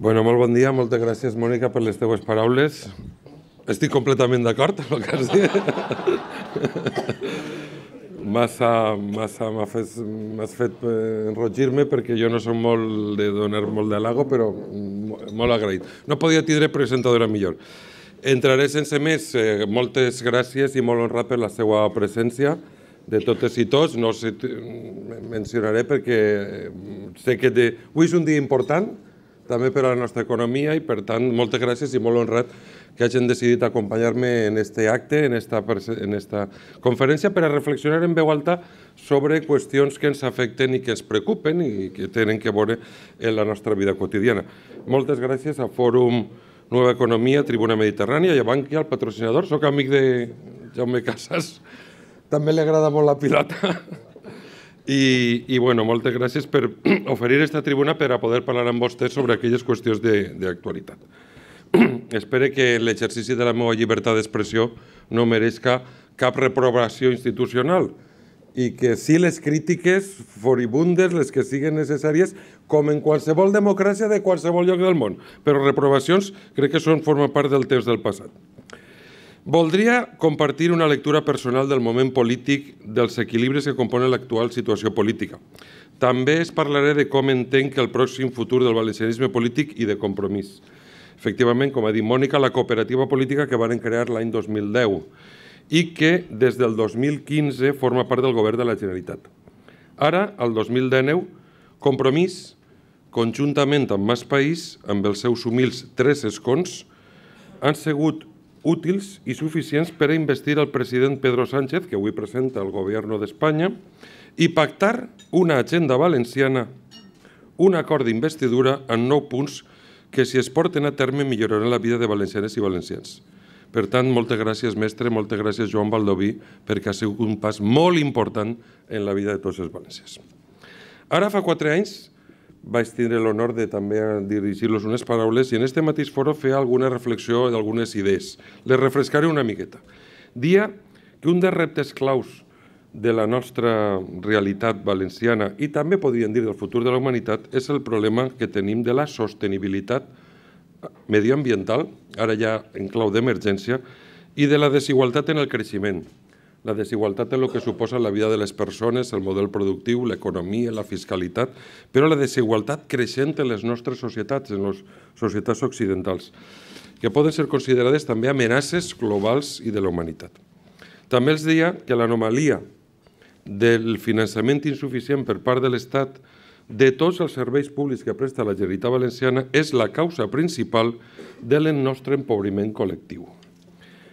Bueno, molt bon dia, moltes gràcies, Mònica, per les teues paraules. Estic completament d'acord amb el que has dit. massa, massa m'has fet, fet eh, enrogir-me perquè jo no soc molt de donar molt de lago, però molt agraït. No podia tindre presentadora millor. Entraré sense més. Eh, moltes gràcies i molt honrat per la seva presència de totes i tots. No sé, mm, mencionaré perquè eh, sé que de... avui és un dia important, també per a la nostra economia i, per tant, moltes gràcies i molt honrat que hagin decidit acompanyar-me en este acte, en esta, en esta conferència, per a reflexionar en veu alta sobre qüestions que ens afecten i que ens preocupen i que tenen que veure en la nostra vida quotidiana. Moltes gràcies a Fòrum Nova Economia, Tribuna Mediterrània i a Banqui, el patrocinador. Soc amic de Jaume Casas. També li agrada molt la pilota. I, i bueno, moltes gràcies per oferir aquesta tribuna per a poder parlar amb vostès sobre aquelles qüestions d'actualitat. Espero que l'exercici de la meva llibertat d'expressió no mereixca cap reprobació institucional i que sí les crítiques foribundes, les que siguin necessàries, com en qualsevol democràcia de qualsevol lloc del món. Però reprovacions crec que són forma part del temps del passat. Voldria compartir una lectura personal del moment polític dels equilibris que componen l'actual situació política. També es parlaré de com entenc el pròxim futur del valencianisme polític i de compromís. Efectivament, com ha dit Mònica, la cooperativa política que van crear l'any 2010 i que des del 2015 forma part del govern de la Generalitat. Ara, el 2019, Compromís, conjuntament amb Mas País, amb els seus humils tres escons, han sigut útils i suficients per a investir el president Pedro Sánchez, que avui presenta el govern d'Espanya, i pactar una agenda valenciana, un acord d'investidura en nou punts que, si es porten a terme, milloraran la vida de valencianes i valencians. Per tant, moltes gràcies, mestre, moltes gràcies, Joan Baldoví, perquè ha sigut un pas molt important en la vida de tots els valencians. Ara fa quatre anys vaig tindre l'honor de també dirigir-los unes paraules i en este mateix foro fer alguna reflexió d'algunes idees. Les refrescaré una miqueta. Dia que un dels reptes claus de la nostra realitat valenciana i també podríem dir del futur de la humanitat és el problema que tenim de la sostenibilitat medioambiental, ara ja en clau d'emergència, i de la desigualtat en el creixement. La desigualtat és el que suposa la vida de les persones, el model productiu, l'economia, la fiscalitat, però la desigualtat creixent en les nostres societats, en les societats occidentals, que poden ser considerades també amenaces globals i de la humanitat. També els deia que l'anomalia del finançament insuficient per part de l'Estat de tots els serveis públics que presta la Generalitat Valenciana és la causa principal del nostre empobriment col·lectiu.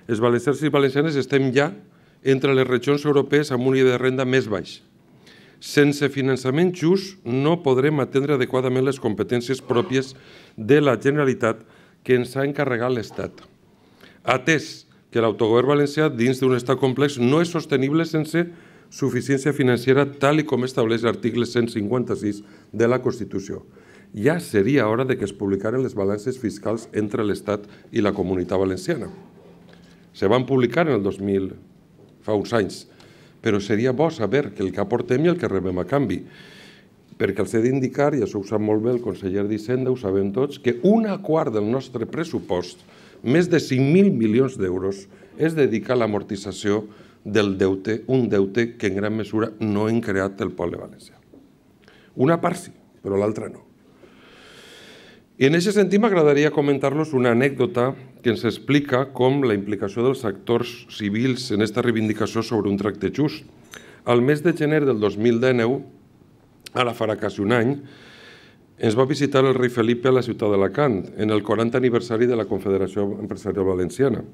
Els valencians i valencianes estem ja entre les regions europees amb un IBE de renda més baix. Sense finançament just no podrem atendre adequadament les competències pròpies de la Generalitat que ens ha encarregat l'Estat. Atès que l'autogovern valencià dins d'un estat complex no és sostenible sense suficiència financera tal com estableix l'article 156 de la Constitució. Ja seria hora de que es publicaren les balances fiscals entre l'Estat i la Comunitat Valenciana. Se van publicar en el 2000 fa uns anys, però seria bo saber que el que aportem i el que rebem a canvi. Perquè els he d'indicar, i això ho sap molt bé el conseller d'Hisenda, ho sabem tots, que una quart del nostre pressupost, més de 5.000 milions d'euros, és dedicar a l'amortització del deute, un deute que en gran mesura no hem creat el poble valencià. Una part sí, però l'altra no. I en aquest sentit m'agradaria comentar-los una anècdota que ens explica com la implicació dels actors civils en aquesta reivindicació sobre un tracte just. Al mes de gener del 2019, ara farà quasi un any, ens va visitar el rei Felipe a la ciutat d'Alacant, en el 40 aniversari de la Confederació Empresarial Valenciana.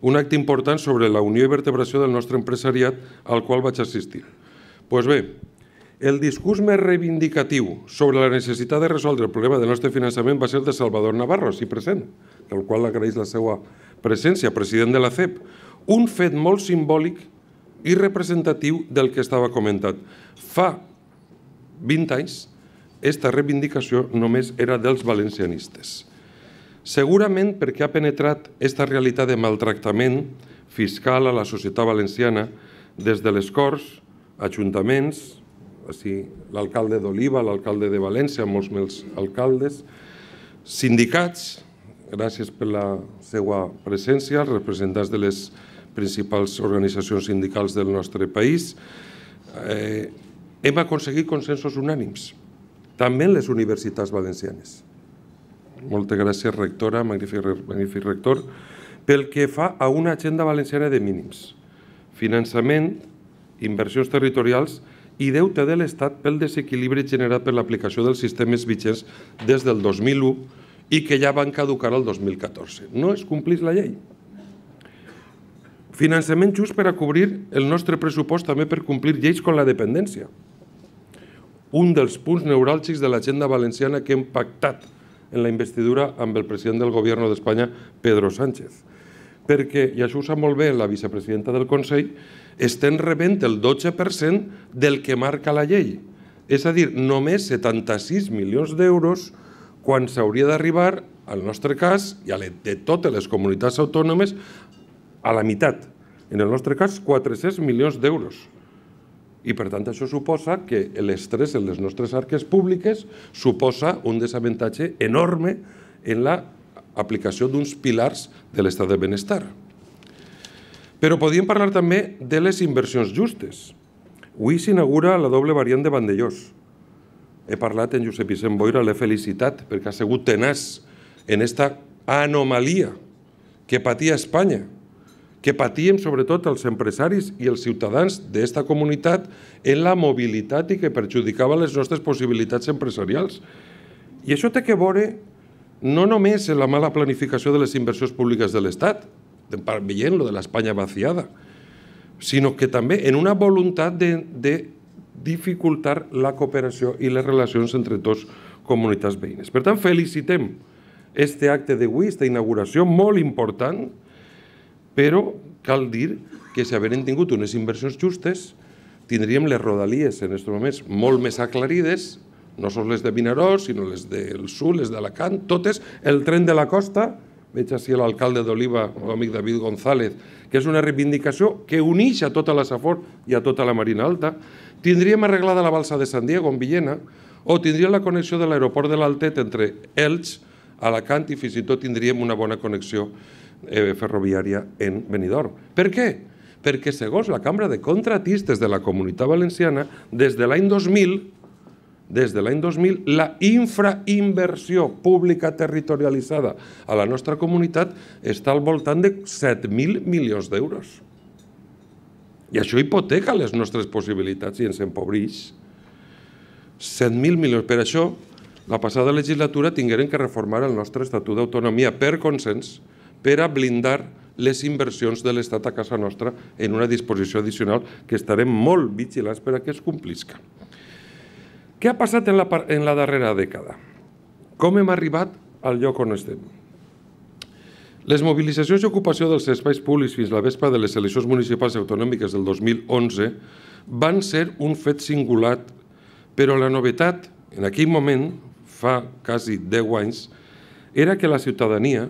Un acte important sobre la unió i vertebració del nostre empresariat al qual vaig assistir. Doncs pues bé, el discurs més reivindicatiu sobre la necessitat de resoldre el problema del nostre finançament va ser el de Salvador Navarro, sí present, del qual agraeix la seva presència, president de la CEP. Un fet molt simbòlic i representatiu del que estava comentat. Fa 20 anys, aquesta reivindicació només era dels valencianistes. Segurament perquè ha penetrat aquesta realitat de maltractament fiscal a la societat valenciana des de les Corts, ajuntaments, o l'alcalde d'Oliva, l'alcalde de València, molts més alcaldes, sindicats, gràcies per la seva presència, els representants de les principals organitzacions sindicals del nostre país, eh, hem aconseguit consensos unànims, també en les universitats valencianes. Moltes gràcies, rectora, magnífic, magnífic rector, pel que fa a una agenda valenciana de mínims, finançament, inversions territorials i deute de l'Estat pel desequilibri generat per l'aplicació dels sistemes vigents des del 2001 i que ja van caducar el 2014. No es complís la llei. Finançament just per a cobrir el nostre pressupost també per complir lleis com la dependència. Un dels punts neuràlgics de l'agenda valenciana que hem pactat en la investidura amb el president del govern d'Espanya, Pedro Sánchez. Perquè, i això ho sap molt bé la vicepresidenta del Consell, estem rebent el 12% del que marca la llei. És a dir, només 76 milions d'euros quan s'hauria d'arribar, al nostre cas, i a de totes les comunitats autònomes, a la meitat. En el nostre cas, 400 milions d'euros. I per tant això suposa que l'estrès en les nostres arques públiques suposa un desavantatge enorme en l'aplicació d'uns pilars de l'estat de benestar. Però podíem parlar també de les inversions justes. Avui s'inaugura la doble variant de Vandellós. He parlat amb Josep Vicent Boira, l'he felicitat, perquè ha sigut tenaç en aquesta anomalia que patia Espanya, que patíem sobretot els empresaris i els ciutadans d'esta comunitat en la mobilitat i que perjudicava les nostres possibilitats empresarials. I això té que veure no només en la mala planificació de les inversions públiques de l'Estat, bien lo de la España vaciada, sinó que també en una voluntat de, de dificultar la cooperació i les relacions entre tots comunitats veïnes. Per tant, felicitem este acte d'avui, esta inauguració molt important, però cal dir que si haveren tingut unes inversions justes, tindríem les rodalies en aquests moments molt més aclarides, no sols les de Vinaròs, sinó les del sud, les d'Alacant, totes, el tren de la costa, veig així l'alcalde d'Oliva, l'amic David González, que és una reivindicació que uneix a tota la Safor i a tota la Marina Alta, tindríem arreglada la balsa de San Diego en Villena o tindríem la connexió de l'aeroport de l'Altet entre Elx, Alacant i fins i tot tindríem una bona connexió eh, ferroviària en Benidorm. Per què? Perquè segons la Cambra de Contratistes de la Comunitat Valenciana, des de l'any 2000, des de l'any 2000 la infrainversió pública territorialitzada a la nostra comunitat està al voltant de 7.000 milions d'euros. I això hipoteca les nostres possibilitats i ens empobreix. 7.000 milions. Per això, la passada legislatura tingueren que reformar el nostre Estatut d'Autonomia per consens per a blindar les inversions de l'Estat a casa nostra en una disposició addicional que estarem molt vigilants per a que es complisca. Què ha passat en la, en la darrera dècada? Com hem arribat al lloc on estem? Les mobilitzacions i ocupació dels espais públics fins la vespa de les eleccions municipals autonòmiques del 2011 van ser un fet singulat, però la novetat en aquell moment, fa quasi 10 anys, era que la ciutadania,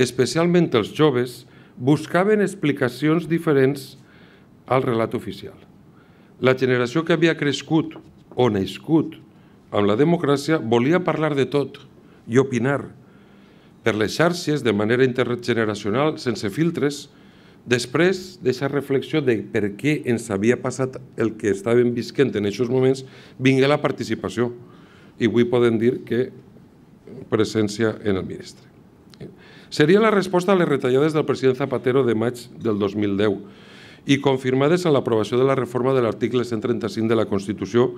especialment els joves, buscaven explicacions diferents al relat oficial. La generació que havia crescut o nascut amb la democràcia, volia parlar de tot i opinar per les xarxes de manera intergeneracional, sense filtres, després d'aquesta reflexió de per què ens havia passat el que estàvem visquent en aquests moments, vingué la participació. I avui podem dir que presència en el ministre. Seria la resposta a les retallades del president Zapatero de maig del 2010, i confirmades en l'aprovació de la reforma de l'article 135 de la Constitució,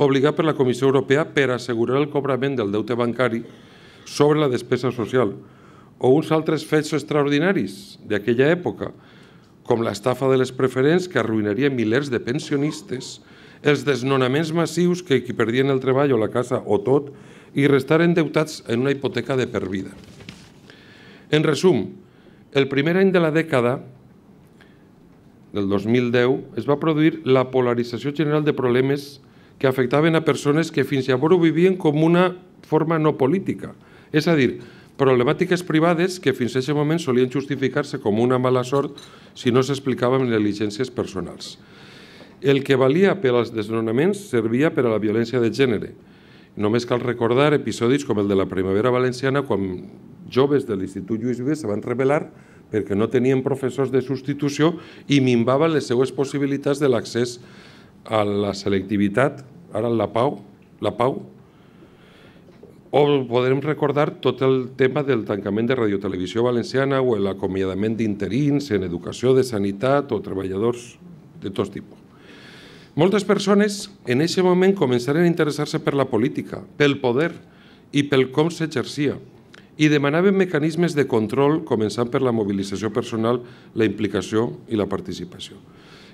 obligat per la Comissió Europea per assegurar el cobrament del deute bancari sobre la despesa social, o uns altres fets extraordinaris d'aquella època, com l'estafa de les preferents que arruïnaria milers de pensionistes, els desnonaments massius que qui perdien el treball o la casa o tot i restar endeutats en una hipoteca de per vida. En resum, el primer any de la dècada del 2010 es va produir la polarització general de problemes que afectaven a persones que fins llavors ho vivien com una forma no política. És a dir, problemàtiques privades que fins a aquest moment solien justificar-se com una mala sort si no s'explicaven amb negligències personals. El que valia per als desnonaments servia per a la violència de gènere. Només cal recordar episodis com el de la primavera valenciana quan joves de l'Institut Lluís Vives se van revelar perquè no tenien professors de substitució i minvaven les seues possibilitats de l'accés a la selectivitat, ara la pau, la pau, o podrem recordar tot el tema del tancament de Radiotelevisió Valenciana o l'acomiadament d'interins en educació, de sanitat o treballadors de tot tipus. Moltes persones en aquest moment començaren a interessar-se per la política, pel poder i pel com s'exercia i demanaven mecanismes de control, començant per la mobilització personal, la implicació i la participació.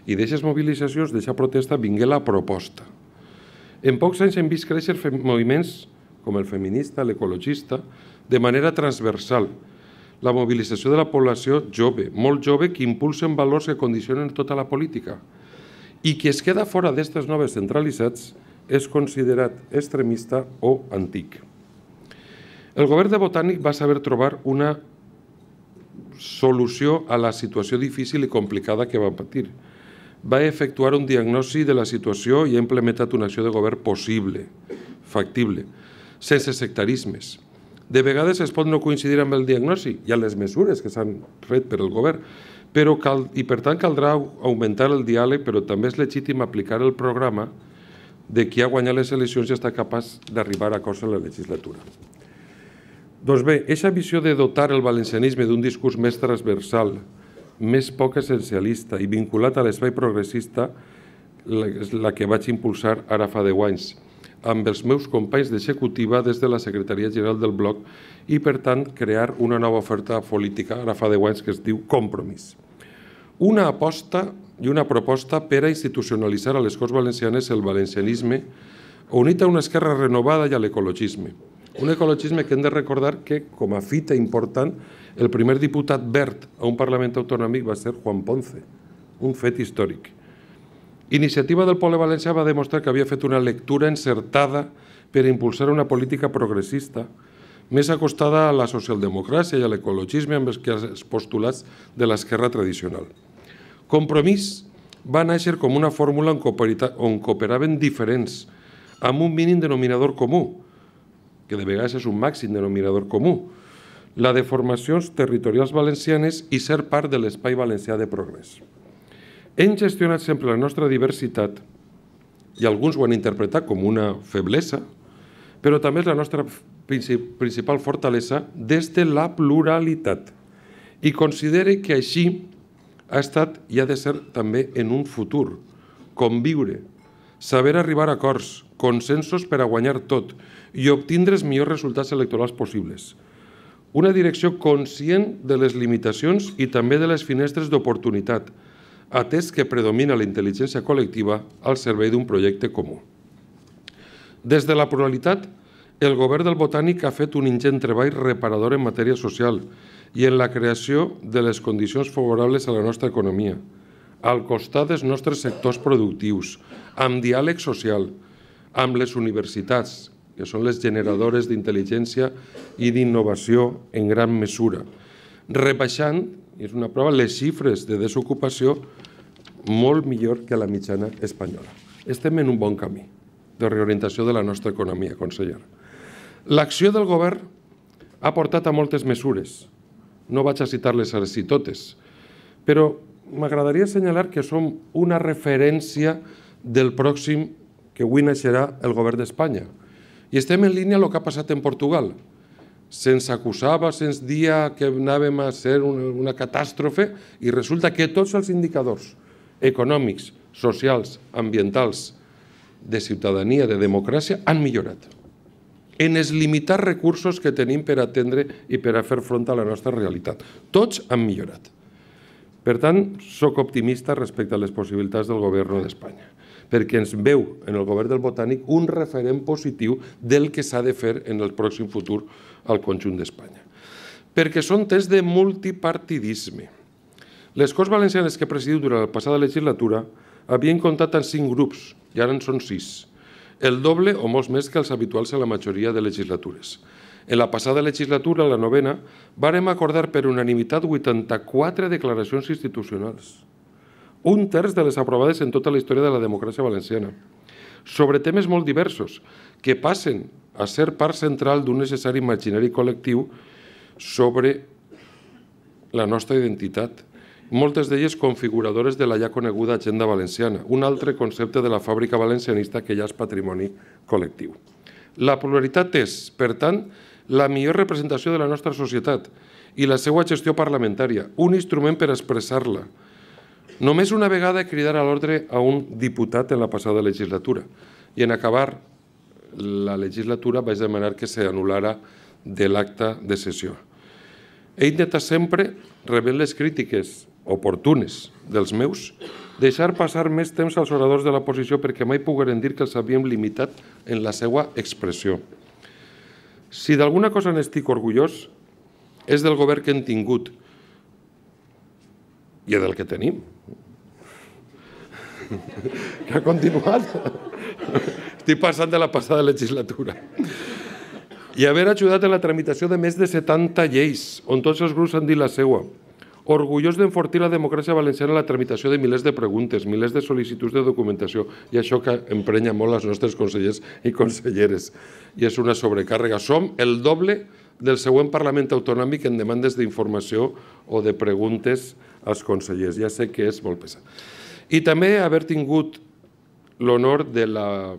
I d'aixes mobilitzacions, d'aixa protesta, vingué la proposta. En pocs anys hem vist créixer moviments com el feminista, l'ecologista, de manera transversal. La mobilització de la població jove, molt jove, que impulsen valors que condicionen tota la política. I qui es queda fora d'aquestes noves centralitzats és considerat extremista o antic. El govern de Botànic va saber trobar una solució a la situació difícil i complicada que va patir. Va efectuar un diagnosi de la situació i ha implementat una acció de govern possible, factible, sense sectarismes. De vegades es pot no coincidir amb el diagnosi i a les mesures que s'han fet per el govern, però i per tant caldrà augmentar el diàleg, però també és legítim aplicar el programa de qui ha guanyat les eleccions i està capaç d'arribar a acords en la legislatura. Doncs bé, aquesta visió de dotar el valencianisme d'un discurs més transversal, més poc essencialista i vinculat a l'espai progressista és la que vaig impulsar ara fa deu anys amb els meus companys d'executiva des de la Secretaria General del Bloc i, per tant, crear una nova oferta política, ara fa deu anys, que es diu Compromís. Una aposta i una proposta per a institucionalitzar a les Corts Valencianes el valencianisme unit a una esquerra renovada i a l'ecologisme. Un ecologisme que hem de recordar que, com a fita important, el primer diputat verd a un Parlament autonòmic va ser Juan Ponce, un fet històric. Iniciativa del Poble València va demostrar que havia fet una lectura encertada per impulsar una política progressista més acostada a la socialdemocràcia i a l'ecologisme amb els postulats de l'esquerra tradicional. Compromís va néixer com una fórmula on cooperaven diferents, amb un mínim denominador comú, que de vegades és un màxim denominador comú, la de formacions territorials valencianes i ser part de l'espai valencià de progrés. Hem gestionat sempre la nostra diversitat, i alguns ho han interpretat com una feblesa, però també és la nostra principal fortalesa des de la pluralitat. I considere que així ha estat i ha de ser també en un futur, conviure saber arribar a acords, consensos per a guanyar tot i obtindre els millors resultats electorals possibles. Una direcció conscient de les limitacions i també de les finestres d'oportunitat, atès que predomina la intel·ligència col·lectiva al servei d'un projecte comú. Des de la pluralitat, el govern del Botànic ha fet un ingent treball reparador en matèria social i en la creació de les condicions favorables a la nostra economia al costat dels nostres sectors productius, amb diàleg social, amb les universitats, que són les generadores d'intel·ligència i d'innovació en gran mesura, rebaixant, és una prova, les xifres de desocupació molt millor que la mitjana espanyola. Estem en un bon camí de reorientació de la nostra economia, conseller. L'acció del govern ha portat a moltes mesures. No vaig a citar-les ara sí totes, però m'agradaria assenyalar que som una referència del pròxim que avui naixerà el govern d'Espanya. I estem en línia el que ha passat en Portugal. Se'ns acusava, se'ns dia que anàvem a ser una, una catàstrofe i resulta que tots els indicadors econòmics, socials, ambientals, de ciutadania, de democràcia, han millorat en els limitats recursos que tenim per atendre i per a fer front a la nostra realitat. Tots han millorat. Per tant, sóc optimista respecte a les possibilitats del govern d'Espanya, perquè ens veu en el govern del Botànic un referent positiu del que s'ha de fer en el pròxim futur al conjunt d'Espanya. Perquè són tests de multipartidisme. Les Corts Valencianes que presidiu durant la passada legislatura havien comptat amb cinc grups, i ara en són sis, el doble o molts més que els habituals a la majoria de legislatures. En la passada legislatura, la novena, vàrem acordar per unanimitat 84 declaracions institucionals, un terç de les aprovades en tota la història de la democràcia valenciana, sobre temes molt diversos, que passen a ser part central d'un necessari imaginari col·lectiu sobre la nostra identitat, moltes d'elles configuradores de la ja coneguda agenda valenciana, un altre concepte de la fàbrica valencianista que ja és patrimoni col·lectiu. La pluralitat és, per tant, la millor representació de la nostra societat i la seva gestió parlamentària, un instrument per expressar-la. Només una vegada cridar a l'ordre a un diputat en la passada legislatura i en acabar la legislatura vaig demanar que s'anul·lara de l'acte de sessió. He intentat sempre, rebent les crítiques oportunes dels meus, deixar passar més temps als oradors de l'oposició perquè mai pogueren dir que els havíem limitat en la seva expressió. Si d'alguna cosa n'estic orgullós, és del govern que hem tingut i del que tenim. Que ha continuat. Estic passant de la passada legislatura. I haver ajudat en la tramitació de més de 70 lleis, on tots els grups han dit la seva orgullós d'enfortir la democràcia valenciana en la tramitació de milers de preguntes, milers de sol·licituds de documentació, i això que emprenya molt els nostres consellers i conselleres. I és una sobrecàrrega. Som el doble del següent Parlament autonòmic en demandes d'informació o de preguntes als consellers. Ja sé que és molt pesat. I també haver tingut l'honor de la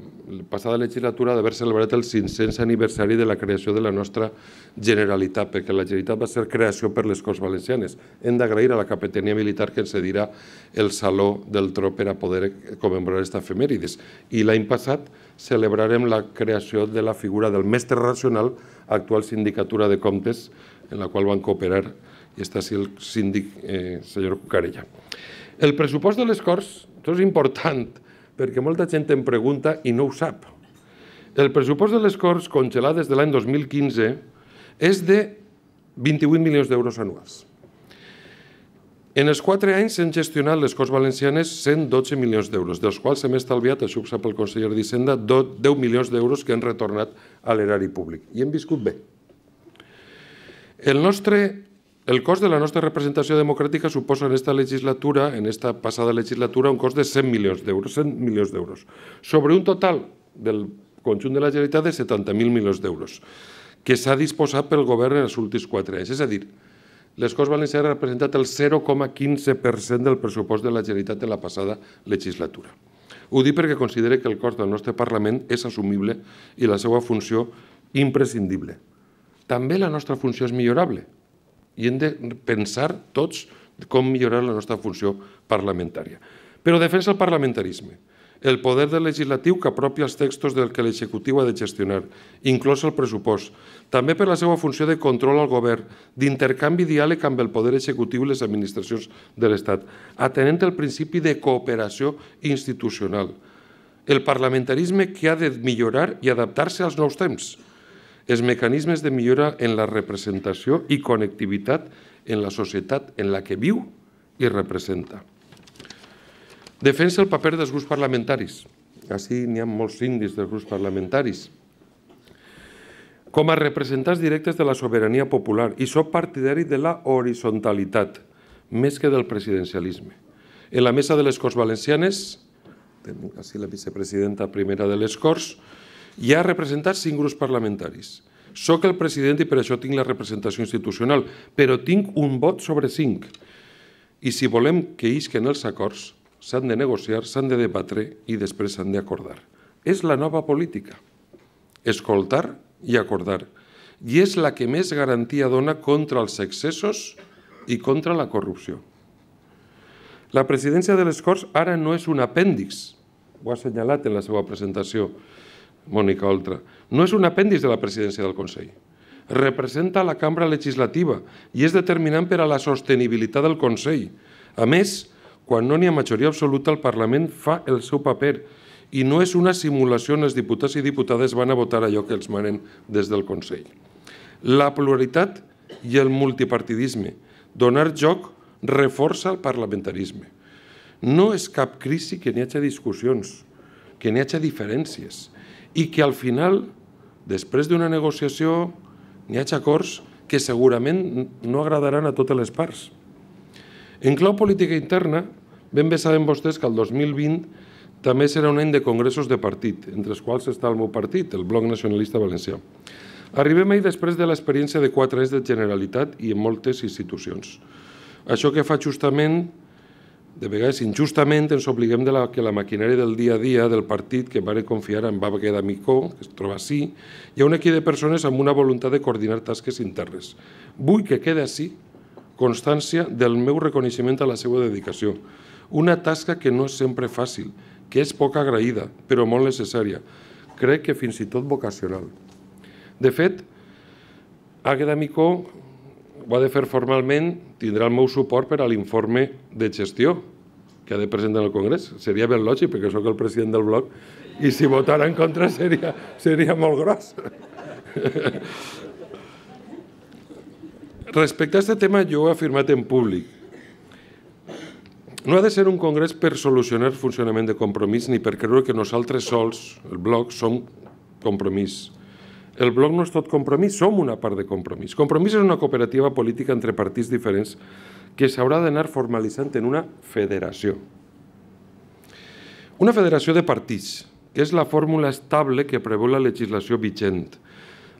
passada legislatura d'haver celebrat el 500 aniversari de la creació de la nostra Generalitat, perquè la Generalitat va ser creació per les Corts Valencianes. Hem d'agrair a la Capitania Militar que ens cedirà el Saló del Tro per a poder comemorar aquesta efemèrides. I l'any passat celebrarem la creació de la figura del mestre racional, actual sindicatura de comptes, en la qual van cooperar i està així el síndic, eh, senyor Cucarella. El pressupost de les Corts, això és important, perquè molta gent em pregunta i no ho sap. El pressupost de les Corts congelades de l'any 2015 és de 28 milions d'euros anuals. En els quatre anys s'han gestionat les Corts Valencianes 112 milions d'euros, dels quals s'hem estalviat, això ho sap el conseller d'Hisenda, 10 milions d'euros que han retornat a l'erari públic. I hem viscut bé. El nostre el cost de la nostra representació democràtica suposa en esta legislatura, en esta passada legislatura, un cost de 100 milions d'euros, 100 milions d'euros, sobre un total del conjunt de la Generalitat de 70.000 milions d'euros, que s'ha disposat pel govern en els últims 4 anys. És a dir, les Corts Valencianes han representat el 0,15% del pressupost de la Generalitat en la passada legislatura. Ho dic perquè considere que el cost del nostre Parlament és assumible i la seva funció imprescindible. També la nostra funció és millorable, i hem de pensar tots com millorar la nostra funció parlamentària. Però defensa el parlamentarisme, el poder del legislatiu que apropi els textos del que l'executiu ha de gestionar, inclòs el pressupost, també per la seva funció de control al govern, d'intercanvi diàleg amb el poder executiu i les administracions de l'Estat, atenent el principi de cooperació institucional, el parlamentarisme que ha de millorar i adaptar-se als nous temps, els mecanismes de millora en la representació i connectivitat en la societat en la que viu i representa. Defensa el paper dels grups parlamentaris. Així n'hi ha molts síndis dels grups parlamentaris. Com a representants directes de la sobirania popular i soc partidari de la horizontalitat, més que del presidencialisme. En la mesa de les Corts Valencianes, tenim així la vicepresidenta primera de les Corts, hi ha representats cinc grups parlamentaris. Soc el president i per això tinc la representació institucional, però tinc un vot sobre cinc. I si volem que isquen els acords, s'han de negociar, s'han de debatre i després s'han d'acordar. És la nova política. Escoltar i acordar. I és la que més garantia dona contra els excessos i contra la corrupció. La presidència de les Corts ara no és un apèndix, ho ha assenyalat en la seva presentació, Mònica Oltra, no és un apèndix de la presidència del Consell. Representa la cambra legislativa i és determinant per a la sostenibilitat del Consell. A més, quan no n'hi ha majoria absoluta, el Parlament fa el seu paper i no és una simulació on els diputats i diputades van a votar allò que els manen des del Consell. La pluralitat i el multipartidisme. Donar joc reforça el parlamentarisme. No és cap crisi que n'hi hagi discussions, que n'hi hagi diferències i que al final, després d'una negociació, n'hi hagi acords que segurament no agradaran a totes les parts. En clau política interna, ben bé sabem vostès que el 2020 també serà un any de congressos de partit, entre els quals està el meu partit, el Bloc Nacionalista Valencià. Arribem ahir després de l'experiència de quatre anys de Generalitat i en moltes institucions. Això que fa justament de vegades injustament ens obliguem de la, que la maquinària del dia a dia del partit que van confiar en Babaque d'Amicó, que es troba així, hi ha un equip de persones amb una voluntat de coordinar tasques internes. Vull que quede així constància del meu reconeixement a la seva dedicació. Una tasca que no és sempre fàcil, que és poc agraïda, però molt necessària. Crec que fins i tot vocacional. De fet, Agueda Micó ho ha de fer formalment tindrà el meu suport per a l'informe de gestió que ha de presentar al Congrés. Seria ben lògic, perquè sóc el president del bloc, i si votara en contra seria, seria molt gros. Respecte a aquest tema, jo ho he afirmat en públic. No ha de ser un congrés per solucionar el funcionament de compromís ni per creure que nosaltres sols, el bloc, som compromís. El bloc no és tot compromís, som una part de compromís. Compromís és una cooperativa política entre partits diferents que s'haurà d'anar formalitzant en una federació. Una federació de partits, que és la fórmula estable que preveu la legislació vigent,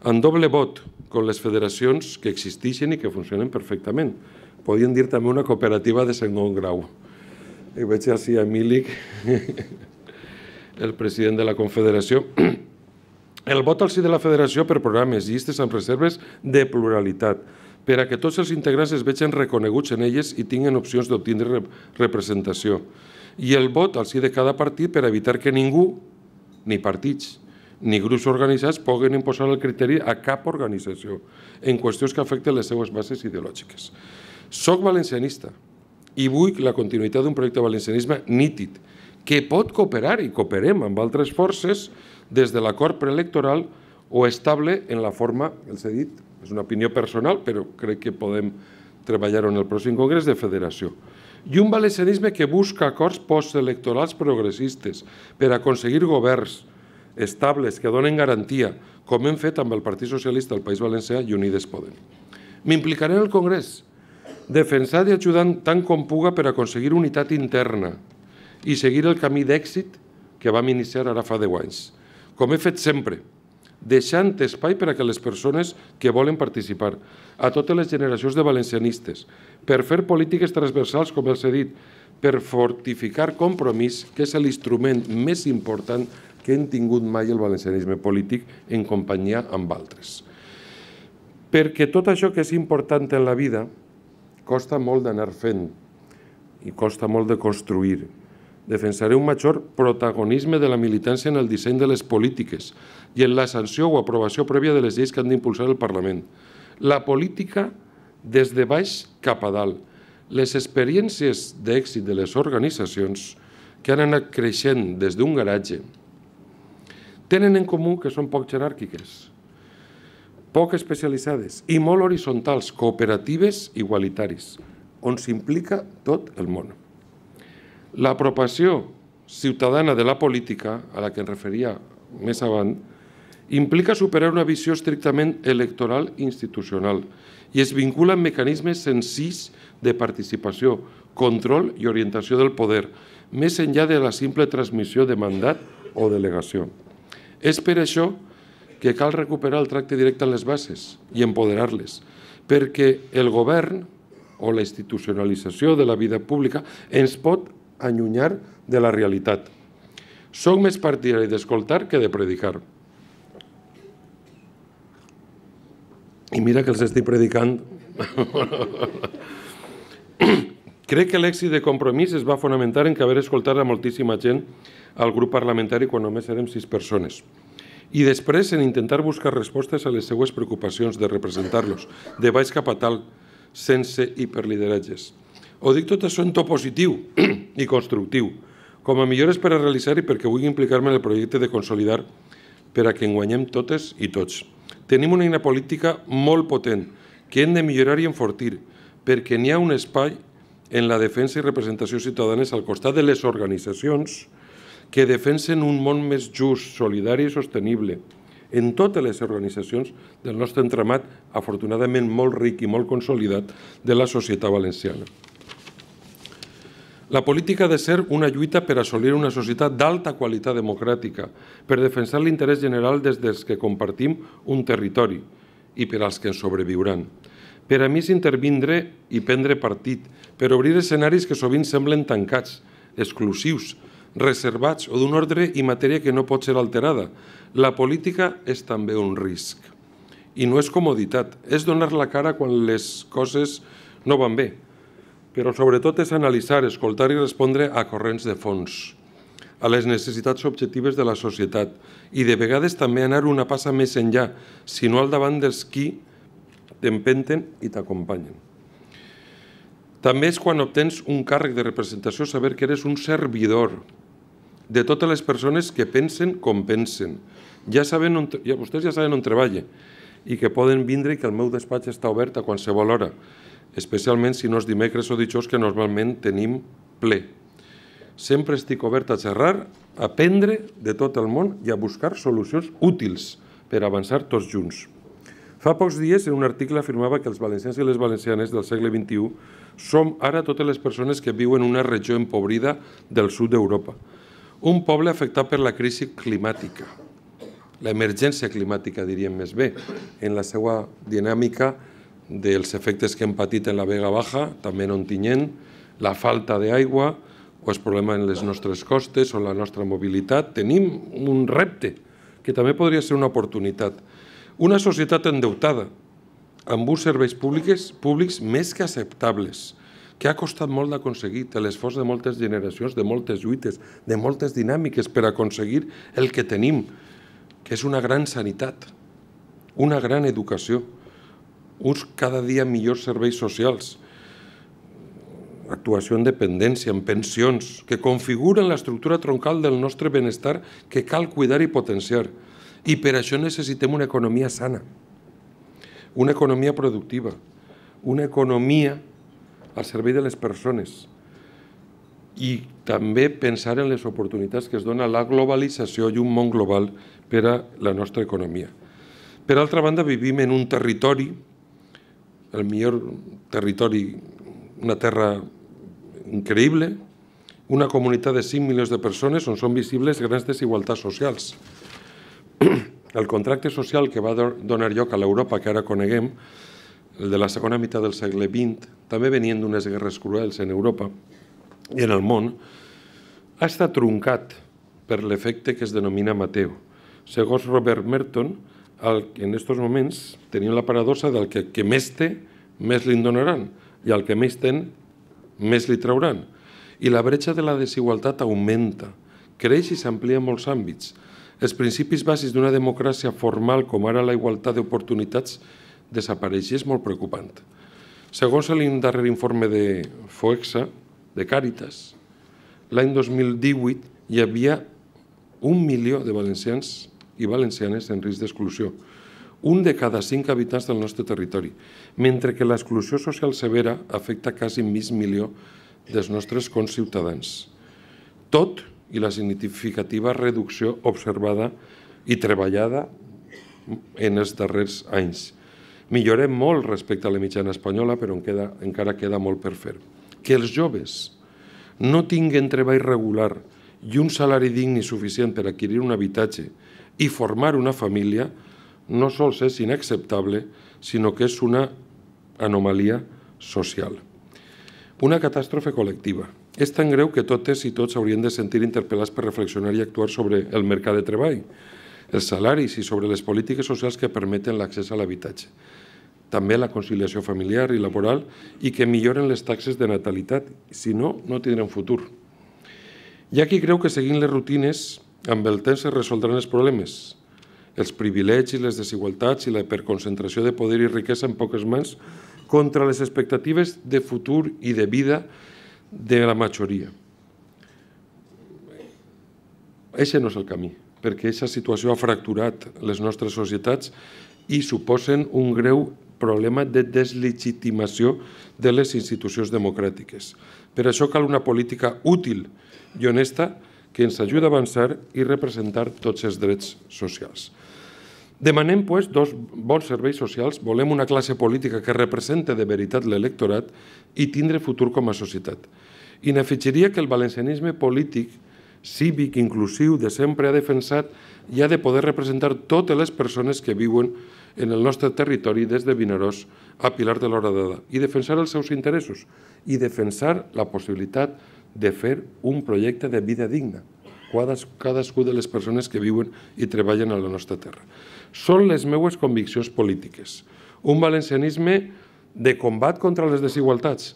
en doble vot, com les federacions que existeixen i que funcionen perfectament. Podríem dir també una cooperativa de segon grau. I veig així a Emili, el president de la Confederació, el vot al sí de la federació per programes, llistes amb reserves de pluralitat, per a que tots els integrants es vegin reconeguts en elles i tinguin opcions d'obtindre representació. I el vot al sí de cada partit per evitar que ningú, ni partits, ni grups organitzats puguin imposar el criteri a cap organització en qüestions que afecten les seues bases ideològiques. Soc valencianista i vull la continuïtat d'un projecte de valencianisme nítid, que pot cooperar i cooperem amb altres forces, des de l'acord preelectoral o estable en la forma, els he dit, és una opinió personal, però crec que podem treballar-ho en el pròxim Congrés de Federació. I un valencianisme que busca acords postelectorals progressistes per aconseguir governs estables que donen garantia, com hem fet amb el Partit Socialista, del País Valencià i Unides Podem. M'implicaré en el Congrés, defensant i ajudant tant com puga per aconseguir unitat interna i seguir el camí d'èxit que vam iniciar ara fa 10 anys com he fet sempre, deixant espai per a que les persones que volen participar, a totes les generacions de valencianistes, per fer polítiques transversals, com els he dit, per fortificar compromís, que és l'instrument més important que hem tingut mai el valencianisme polític en companyia amb altres. Perquè tot això que és important en la vida costa molt d'anar fent i costa molt de construir Defensaré un major protagonisme de la militància en el disseny de les polítiques i en la sanció o aprovació prèvia de les lleis que han d'impulsar el Parlament. La política des de baix cap a dalt. Les experiències d'èxit de les organitzacions que han anat creixent des d'un garatge tenen en comú que són poc jeràrquiques, poc especialitzades i molt horitzontals, cooperatives, igualitaris, on s'implica tot el món. L'apropació ciutadana de la política, a la que em referia més avant, implica superar una visió estrictament electoral i institucional i es vincula amb mecanismes senzills de participació, control i orientació del poder, més enllà de la simple transmissió de mandat o delegació. És per això que cal recuperar el tracte directe en les bases i empoderar-les, perquè el govern o la institucionalització de la vida pública ens pot allunyar de la realitat. Soc més partidari d'escoltar que de predicar. I mira que els estic predicant. Crec que l'èxit de compromís es va fonamentar en que haver escoltat a moltíssima gent al grup parlamentari quan només érem sis persones. I després en intentar buscar respostes a les seues preocupacions de representar-los, de baix cap a tal, sense hiperlideratges. Ho dic tot això en to positiu i constructiu, com a millores per a realitzar i perquè vull implicar-me en el projecte de consolidar per a que en guanyem totes i tots. Tenim una eina política molt potent que hem de millorar i enfortir perquè n'hi ha un espai en la defensa i representació ciutadanes al costat de les organitzacions que defensen un món més just, solidari i sostenible, en totes les organitzacions del nostre entramat, afortunadament molt ric i molt consolidat, de la societat valenciana. La política ha de ser una lluita per assolir una societat d'alta qualitat democràtica, per defensar l'interès general des dels que compartim un territori i per als que en sobreviuran. Per a mi és intervindre i prendre partit, per obrir escenaris que sovint semblen tancats, exclusius, reservats o d'un ordre i matèria que no pot ser alterada. La política és també un risc. I no és comoditat, és donar la cara quan les coses no van bé però sobretot és analitzar, escoltar i respondre a corrents de fons, a les necessitats objectives de la societat i de vegades també anar una passa més enllà, si no al davant dels qui t'empenten i t'acompanyen. També és quan obtens un càrrec de representació saber que eres un servidor de totes les persones que pensen com pensen. Ja saben on, ja, vostès ja saben on treballa i que poden vindre i que el meu despatx està obert a qualsevol hora especialment si no és dimecres o dijous, que normalment tenim ple. Sempre estic obert a xerrar, a aprendre de tot el món i a buscar solucions útils per avançar tots junts. Fa pocs dies, en un article afirmava que els valencians i les valencianes del segle XXI som ara totes les persones que viuen en una regió empobrida del sud d'Europa, un poble afectat per la crisi climàtica, l'emergència climàtica, diríem més bé, en la seva dinàmica climàtica dels efectes que hem patit en la Vega Baja, també en Ontinyent, la falta d'aigua o el problema en les nostres costes o la nostra mobilitat. Tenim un repte que també podria ser una oportunitat. Una societat endeutada, amb uns serveis públics, públics més que acceptables, que ha costat molt d'aconseguir, l'esforç de moltes generacions, de moltes lluites, de moltes dinàmiques per aconseguir el que tenim, que és una gran sanitat, una gran educació, uns cada dia millors serveis socials, actuació en dependència, en pensions, que configuren l'estructura troncal del nostre benestar que cal cuidar i potenciar. I per això necessitem una economia sana, una economia productiva, una economia al servei de les persones i també pensar en les oportunitats que es dona la globalització i un món global per a la nostra economia. Per altra banda, vivim en un territori el millor territori, una terra increïble, una comunitat de 5 milions de persones on són visibles grans desigualtats socials. El contracte social que va donar lloc a l'Europa que ara coneguem, el de la segona meitat del segle XX, també venien d'unes guerres cruels en Europa i en el món, ha estat truncat per l'efecte que es denomina Mateu. Segons Robert Merton, el, en aquests moments tenim la paradoxa del que, que més té, més li donaran, i el que més ten, més li trauran. I la bretxa de la desigualtat augmenta, creix i s'amplia en molts àmbits. Els principis bàsics d'una democràcia formal, com ara la igualtat d'oportunitats, desapareix i és molt preocupant. Segons el darrer informe de FOEXA, de Càritas, l'any 2018 hi havia un milió de valencians i valencianes en risc d'exclusió, un de cada cinc habitants del nostre territori, mentre que l'exclusió social severa afecta quasi mig milió dels nostres conciutadans. Tot i la significativa reducció observada i treballada en els darrers anys. Millorem molt respecte a la mitjana espanyola, però encara queda molt per fer. Que els joves no tinguen treball regular i un salari digne suficient per adquirir un habitatge i formar una família no sols és inacceptable, sinó que és una anomalia social. Una catàstrofe col·lectiva. És tan greu que totes i tots haurien de sentir interpel·lats per reflexionar i actuar sobre el mercat de treball, els salaris i sobre les polítiques socials que permeten l'accés a l'habitatge també la conciliació familiar i laboral i que milloren les taxes de natalitat. Si no, no tindrem futur. Hi ha qui creu que seguint les rutines amb el temps es resoldran els problemes. Els privilegis, les desigualtats i la hiperconcentració de poder i riquesa en poques mans contra les expectatives de futur i de vida de la majoria. Aquest no és el camí, perquè aquesta situació ha fracturat les nostres societats i suposen un greu problema de deslegitimació de les institucions democràtiques. Per això cal una política útil i honesta que ens ajuda a avançar i representar tots els drets socials. Demanem, doncs, dos bons serveis socials, volem una classe política que represente de veritat l'electorat i tindre futur com a societat. I n'afegiria que el valencianisme polític, cívic, inclusiu, de sempre ha defensat i ha de poder representar totes les persones que viuen en el nostre territori des de Vinaròs a Pilar de l'Horadada i defensar els seus interessos i defensar la possibilitat de de fer un projecte de vida digna, cadascú de les persones que viuen i treballen a la nostra terra. Són les meues conviccions polítiques. Un valencianisme de combat contra les desigualtats,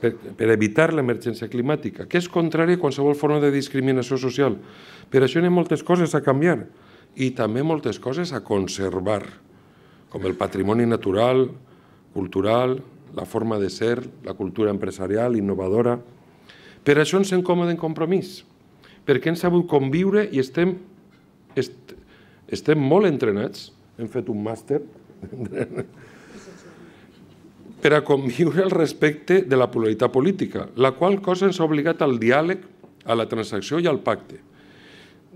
per, per evitar l'emergència climàtica, que és contrari a qualsevol forma de discriminació social. Per això hi ha moltes coses a canviar i també moltes coses a conservar, com el patrimoni natural, cultural, la forma de ser, la cultura empresarial, innovadora, per això ens hem còmode en compromís, perquè hem sabut conviure i estem, est, estem molt entrenats. Hem fet un màster per a conviure el respecte de la pluralitat política, la qual cosa ens ha obligat al diàleg, a la transacció i al pacte.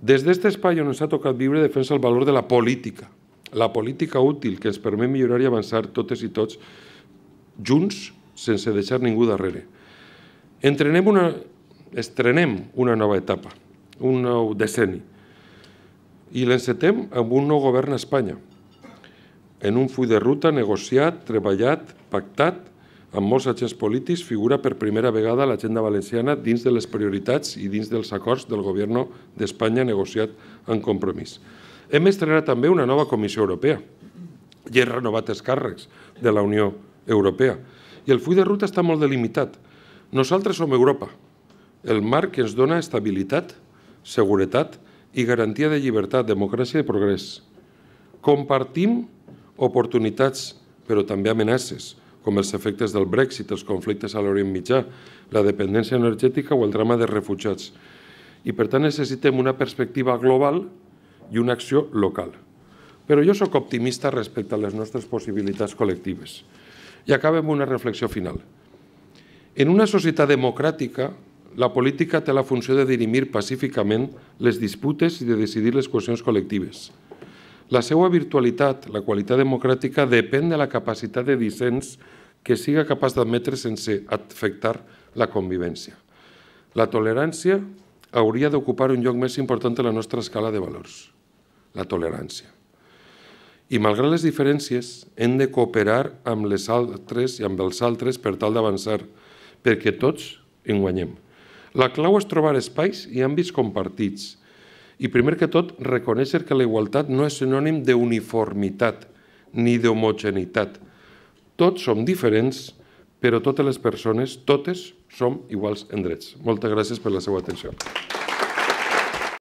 Des d'aquest espai on ens ha tocat viure defensa el valor de la política, la política útil que ens permet millorar i avançar totes i tots junts sense deixar ningú darrere. Entrenem una, estrenem una nova etapa, un nou decenni, i l'encetem amb un nou govern a Espanya, en un full de ruta negociat, treballat, pactat, amb molts agents polítics, figura per primera vegada l'agenda valenciana dins de les prioritats i dins dels acords del govern d'Espanya negociat en compromís. Hem estrenat també una nova Comissió Europea i he renovat els càrrecs de la Unió Europea. I el full de ruta està molt delimitat. Nosaltres som Europa, el marc que ens dona estabilitat, seguretat i garantia de llibertat, democràcia i progrés. Compartim oportunitats, però també amenaces, com els efectes del Brexit, els conflictes a l'Orient Mitjà, la dependència energètica o el drama de refugiats. I, per tant, necessitem una perspectiva global i una acció local. Però jo sóc optimista respecte a les nostres possibilitats col·lectives. I acabem amb una reflexió final. En una societat democràtica, la política té la funció de dirimir pacíficament les disputes i de decidir les qüestions col·lectives. La seva virtualitat, la qualitat democràtica, depèn de la capacitat de dissens que siga capaç d'admetre sense afectar la convivència. La tolerància hauria d'ocupar un lloc més important a la nostra escala de valors, la tolerància. I malgrat les diferències, hem de cooperar amb les altres i amb els altres per tal d'avançar, perquè tots en guanyem. La clau és trobar espais i àmbits compartits i, primer que tot, reconèixer que la igualtat no és sinònim d'uniformitat ni d'homogeneïtat. Tots som diferents, però totes les persones, totes, som iguals en drets. Moltes gràcies per la seva atenció.